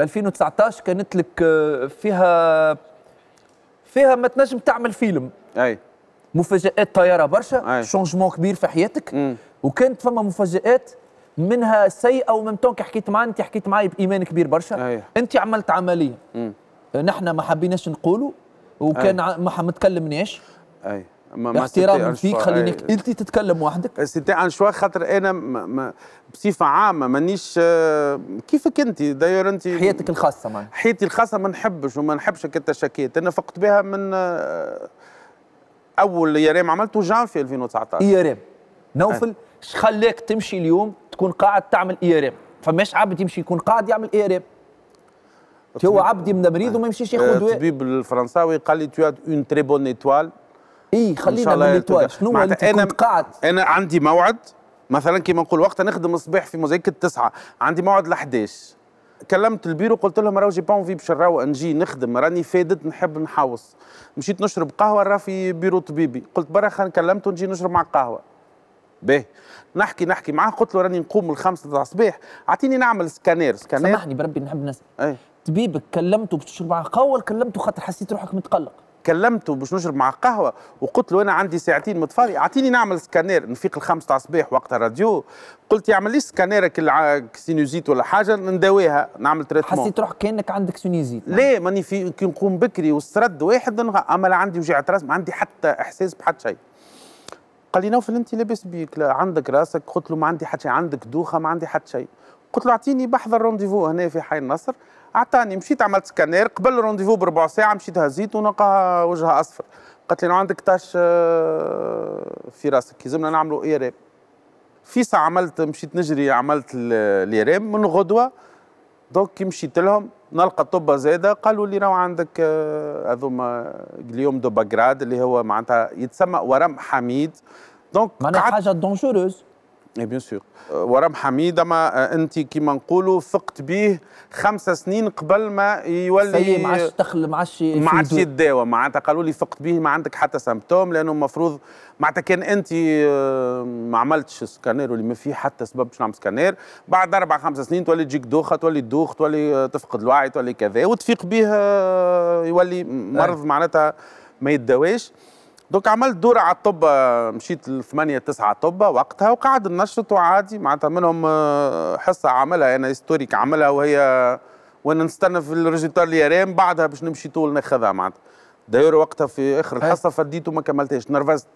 2019 كانت لك آه، فيها فيها ما تنجم تعمل فيلم اي مفاجات طياره برشا شونجمون كبير في حياتك م. وكانت فما مفاجات منها سيئه وميم تون كي حكيت معاه انت حكيت معايا بايمان كبير برشا أي. انت عملت عمليه م. نحن ما حبيناش نقولوا وكان أي. ما متكلمناش اي احترام فيك خلينك ايه. انت تتكلم وحدك إيه، سيتي عن شوا خاطر انا ما ما بصفه عامه مانيش آه، كيفك انت داير انت حياتك الخاصه ما حياتي الخاصه ما نحبش وما نحبش التشاكيت انا فقت بها من آه، اول ريم عملته جانفي 2019 ريم نوفل اش إيه. خلاك تمشي اليوم تكون قاعد تعمل ريم فماش عبد يمشي يكون قاعد يعمل ريم أه، هو عبد يبدا مريض وما يمشيش ياخذ دواء الطبيب الفرنساوي قال لي تو اون تري بون ايتوال اي خلينا من الاتوال شنو انت أنا كنت قاعد انا عندي موعد مثلا كيما نقول وقت نخدم الصباح في مزيكة التسعة عندي موعد ل 11 كلمت البيرو قلت لهم راهو جي بون في باش نجي نخدم راني فادت نحب نحوص مشيت نشرب قهوه راه في بيرو طبيبي قلت برا خلينا كلمته نجي نشرب مع قهوه باهي نحكي نحكي معاه قلت له راني نقوم الخمسة تاع الصباح اعطيني نعمل سكانير سكانير سامحني بربي نحب نسال إيه. طبيبك كلمته باش تشرب معاه قهوه ولا كلمته خاطر حسيت روحك متقلق كلمته باش نشرب مع قهوه وقلت له انا عندي ساعتين متفاري اعطيني نعمل سكانير نفيق الخمس تاع الصباح وقتها راديو قلت يعمل لي سكانير سينوزيت ولا حاجه نداويها نعمل تريتمون حسيت روحك كانك عندك سينوزيت لا ماني في كي نقوم بكري والسرد واحد اما لا عندي وجيعة راس ما عندي حتى احساس بحد شيء قال لي نوفل انت لابس بيك لا عندك راسك قلت له ما عندي حتى شيء عندك دوخه ما عندي حتى شيء قلت له اعطيني بحضر رونديفو هنا في حي النصر عطاني مشيت عملت سكانير قبل الرونديفو بربع ساعه مشيت هزيت ونلقاها وجهها اصفر قالت لي نعم عندك تاش آه، في راسك يلزمنا نعملوا ايرام فيسا عملت مشيت نجري عملت الايرام من غدوه دوك كي مشيت لهم نلقى طبة زادة قالوا لي راهو نعم عندك آه، هذوما اليوم دو باغراد اللي هو معناتها يتسمى ورم حميد دونك معناها حاجة دونجوروز اي بيان سور ورم حميد اما أه، انت كيما نقولوا فقت به خمس سنين قبل ما يولي ما عادش تخل ما عادش ما عادش يداوى معناتها قالوا لي فقت به ما عندك حتى سمبتوم لانه المفروض معناتها كان انت أه، ما عملتش سكانير واللي ما فيه حتى سبب باش نعمل سكانير بعد اربع خمس سنين تولي تجيك دوخه تولي تدوخ تولي أه، تفقد الوعي تولي كذا وتفيق به يولي مرض معناتها ما يداواش دوك عملت دورة على الطبة آه، مشيت لثمانية تسعة طبة وقتها وقعد نشط وعادي معناتها منهم آه، حصة عملها أنا يعني هيستوريك عملها وهي وانا نستنى في الريزلتار اللي رام بعدها باش نمشي طول ناخذها معناتها داير وقتها في اخر الحصه فديت وما كملتهاش نرفزت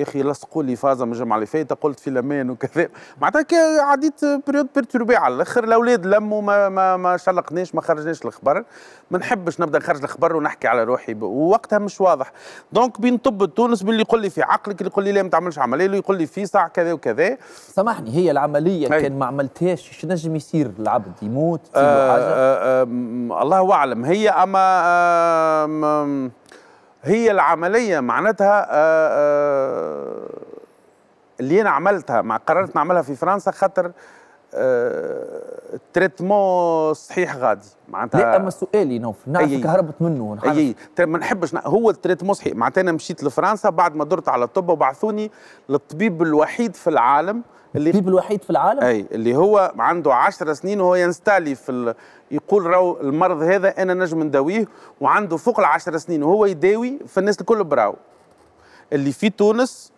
يا اخي لصقوا لي فازه من الجمعه اللي فاتت قلت في لمان وكذا معناتها عديت بريود بيرتوربي على الاخر الاولاد لموا ما ما ما شلقناش ما خرجناش الخبر ما نحبش نبدا نخرج الخبر ونحكي على روحي ووقتها مش واضح دونك بين طب التونس باللي يقول لي في عقلك اللي يقول لي لا ما تعملش عمليه اللي يقول لي في ساعه كذا وكذا سامحني هي العمليه هي. كان ما عملتهاش شنو نجم يصير العبد يموت آه حاجه آه آه الله اعلم هي اما آه هي العمليه معناتها آه، آه، اللي انا عملتها مع قررت نعملها في فرنسا خاطر آه، التريتمون صحيح غادي معناتها لا اما سؤالي نوف نعرفك هربت منه اي ما نحبش هو التريتمون صحيح معناتها انا مشيت لفرنسا بعد ما درت على الطب وبعثوني للطبيب الوحيد في العالم اللي الطبيب الوحيد في العالم اي اللي هو عنده 10 سنين وهو ينستالي في ال... يقول راهو المرض هذا انا نجم نداويه وعنده فوق ال 10 سنين وهو يداوي فالناس الكل براو اللي في تونس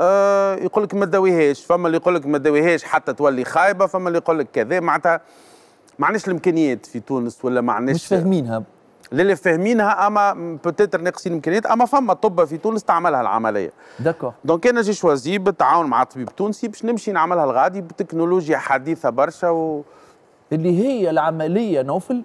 آه، يقول لك ما تداويهاش فما اللي يقول لك ما تداويهاش حتى تولي خايبه فما اللي يقول لك كذا معناتها ما عندناش الامكانيات في تونس ولا ما عندناش مش فاهمينها للي فاهمينها اما بوتيتر ناقصين امكانيات اما فما طب في تونس تعملها العمليه داكو دونك انا جي شوازي بالتعاون مع طبيب تونسي باش نمشي نعملها الغادي بتكنولوجيا حديثه برشا و... اللي هي العمليه نوفل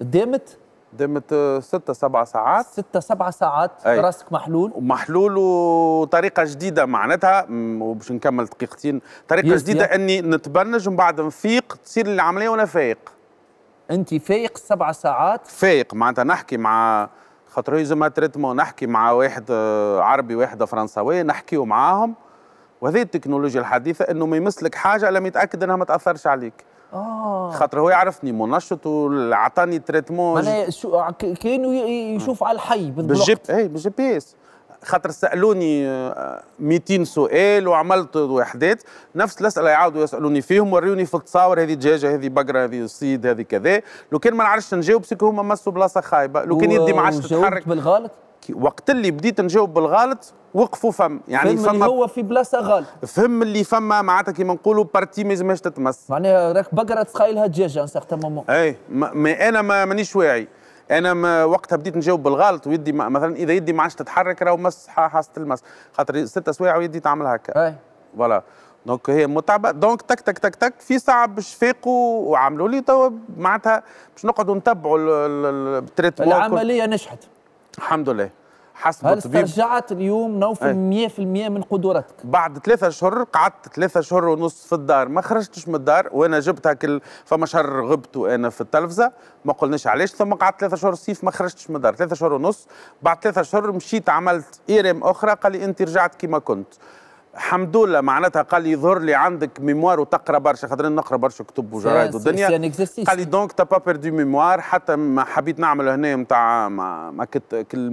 دامت دامت ستة سبعة ساعات ستة سبعة ساعات أي. راسك محلول ومحلول وطريقة جديدة معناتها وباش نكمل دقيقتين طريقة يزنيا. جديدة أني نتبنج ومن بعد نفيق تصير العملية وأنا فايق أنت فايق سبعة ساعات فايق معناتها نحكي مع خاطر يلزمها تريتمون نحكي مع واحد آه، عربي واحد فرنساوي نحكيو معاهم وهذه التكنولوجيا الحديثة أنه ما يمسلك حاجة لما يتأكد أنها ما تأثرش عليك آه. خاطر هو يعرفني منشط وعطاني تريتمون معناها شو... كانوا يشوف على الحي بالضبط بالجي اي بالجي بي اس خاطر سالوني 200 آه، سؤال وعملت وحدات نفس الاسئله يعاودوا يسالوني فيهم وريوني في التصاور هذه دجاجه هذه بقره هذه صيد هذه كذا لو كان ما نعرفش نجاوب سيكو هما مسوا بلاصه خايبه لو كان يدي ما عادش تتحرك بالغلط نحكي وقت اللي بديت نجاوب بالغلط وقفوا فم يعني فهم اللي هو في بلاصه غلط فهم اللي فما معناتها كيما نقولوا بارتي ما لازمهاش تتمس معناها راك بقره تخايلها دجاجه ان سارتان مومون اي ما, انا ما مانيش واعي انا ما وقتها بديت نجاوب بالغلط ويدي مثلا اذا يدي ما عادش تتحرك راهو مس حاسه المس خاطر ست سوايع ويدي تعمل هكا اي فوالا دونك هي متعبه دونك تك تك تك تك في ساعه باش فيقوا وعملوا لي توا معناتها باش نقعدوا نتبعوا التريتمون العمليه نجحت الحمد لله حسب هل استرجعت اليوم نوفل إيه. 100% من قدرتك؟ بعد ثلاثة اشهر قعدت ثلاثة اشهر ونص في الدار ما خرجتش من الدار وانا جبت كل فما شهر غبت وانا في التلفزه ما قلناش علاش ثم قعدت ثلاثة اشهر صيف ما خرجتش من الدار ثلاثة اشهر ونص بعد ثلاثة اشهر مشيت عملت ايرام اخرى قال لي انت رجعت كما كنت حمد الله معناتها قال لي يظهر لي عندك ميموار وتقرا برشا خاطر نقرا برشا كتب وجرايد والدنيا قال لي دونك تا با بيردي ميموار حتى ما حبيت نعمل هنا نتاع ما, ما كنت كل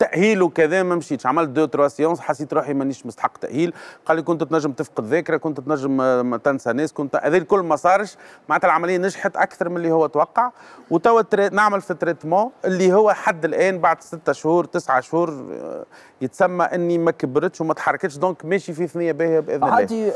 تاهيل وكذا ما مشيتش عملت دو تروا سيونس حسيت روحي مانيش مستحق تاهيل قال لي كنت تنجم تفقد ذاكره كنت تنجم تنسى ناس كنت هذا الكل ما صارش معناتها العمليه نجحت اكثر من اللي هو توقع وتوا نعمل في تريتمون اللي هو حد الان بعد ستة شهور تسعة شهور آه، يتسمى اني ما كبرتش وما تحركتش دونك ماشي في ثنيه باهيه باذن الله